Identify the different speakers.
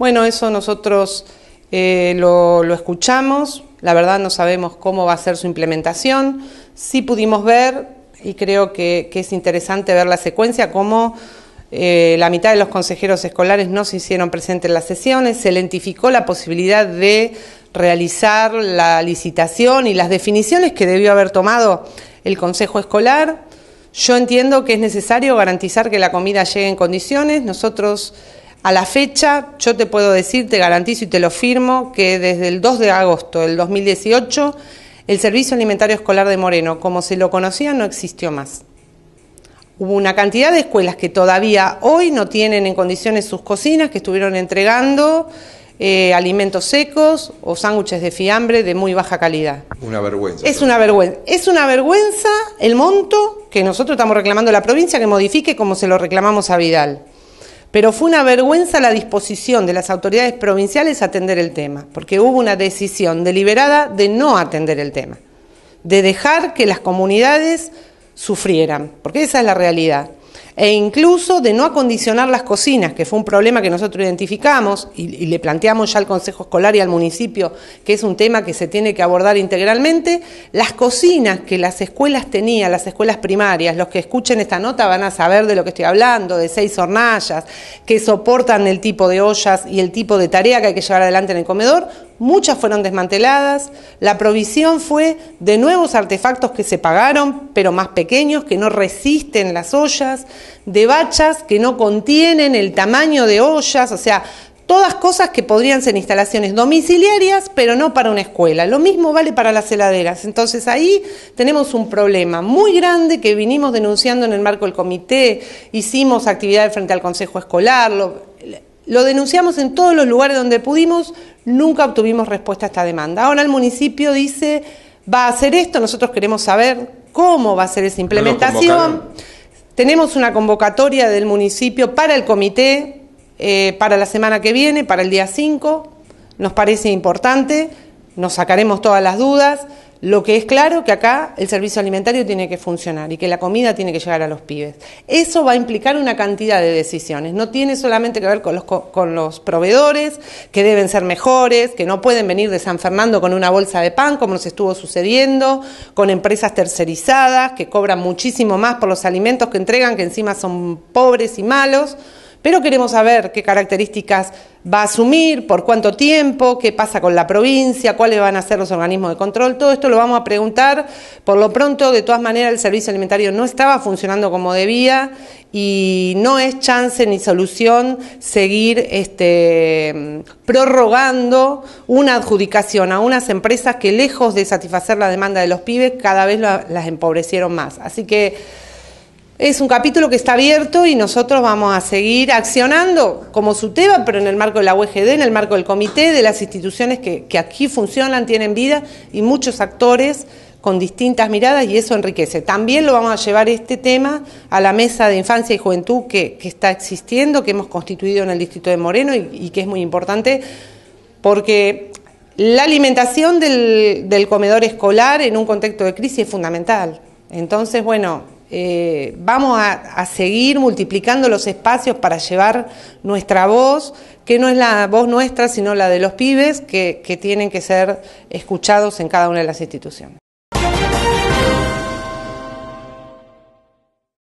Speaker 1: Bueno, eso nosotros eh, lo, escuchamos, la verdad no sabemos cómo va a ser su implementación, sí pudimos ver y creo que, es interesante ver la secuencia, cómo eh, la mitad de los consejeros escolares no se hicieron presentes en las sesiones, se lentificó la posibilidad de realizar la licitación y las definiciones que debió haber tomado el Consejo Escolar. Yo entiendo que es necesario garantizar que la comida llegue en condiciones. Nosotros a la fecha, yo te puedo decir, te garantizo y te lo firmo, que desde el 2 de agosto del 2018, el Servicio Alimentario Escolar de Moreno, como se lo conocía, no existió más. Hubo una cantidad de escuelas que todavía hoy no tienen en condiciones sus cocinas, que estuvieron entregando eh, alimentos secos o sándwiches de fiambre de muy baja calidad. Una vergüenza. Es una vergüenza. Es una vergüenza el monto que nosotros estamos reclamando a la provincia que modifique como se lo reclamamos a Vidal. Pero fue una vergüenza la disposición de las autoridades provinciales a atender el tema, porque hubo una decisión deliberada de no atender el tema, de dejar que las comunidades sufrieran, porque esa es la realidad e incluso de no acondicionar las cocinas, que fue un problema que nosotros identificamos y, le planteamos ya al Consejo Escolar y al municipio, que es un tema que se tiene que abordar integralmente, las cocinas que las escuelas tenían, las escuelas primarias, los que escuchen esta nota van a saber de lo que estoy hablando, de seis hornallas, que soportan el tipo de ollas y el tipo de tarea que hay que llevar adelante en el comedor, muchas fueron desmanteladas, la provisión fue de nuevos artefactos que se pagaron, pero más pequeños, que no resisten las ollas, de bachas que no contienen el tamaño de ollas, o sea, todas cosas que podrían ser instalaciones domiciliarias, pero no para una escuela. Lo mismo vale para las heladeras. Entonces ahí tenemos un problema muy grande que vinimos denunciando en el marco del comité, hicimos actividades frente al Consejo Escolar, lo, lo denunciamos en todos los lugares donde pudimos, nunca obtuvimos respuesta a esta demanda. Ahora el municipio dice, va a hacer esto, nosotros queremos saber cómo va a ser esa implementación. Tenemos una convocatoria del municipio para el comité, eh, para la semana que viene, para el día 5, nos parece importante, nos sacaremos todas las dudas. Lo que es claro que acá el servicio alimentario tiene que funcionar y que la comida tiene que llegar a los pibes. Eso va a implicar una cantidad de decisiones. No tiene solamente que ver con los, con los proveedores, que deben ser mejores, que no pueden venir de San Fernando con una bolsa de pan, como nos estuvo sucediendo, con empresas tercerizadas que cobran muchísimo más por los alimentos que entregan, que encima son pobres y malos. Pero queremos saber qué características va a asumir, por cuánto tiempo, qué pasa con la provincia, cuáles van a ser los organismos de control. Todo esto lo vamos a preguntar. Por lo pronto, de todas maneras, el servicio alimentario no estaba funcionando como debía y no es chance ni solución seguir este, prorrogando una adjudicación a unas empresas que lejos de satisfacer la demanda de los pibes, cada vez las empobrecieron más. Así que es un capítulo que está abierto y nosotros vamos a seguir accionando como tema, pero en el marco de la UGD, en el marco del comité, de las instituciones que, aquí funcionan, tienen vida y muchos actores con distintas miradas y eso enriquece. También lo vamos a llevar este tema a la mesa de infancia y juventud que, está existiendo, que hemos constituido en el distrito de Moreno y, que es muy importante porque la alimentación del, del comedor escolar en un contexto de crisis es fundamental. Entonces, bueno, eh, vamos a, seguir multiplicando los espacios para llevar nuestra voz, que no es la voz nuestra, sino la de los pibes, que tienen que ser escuchados en cada una de las instituciones.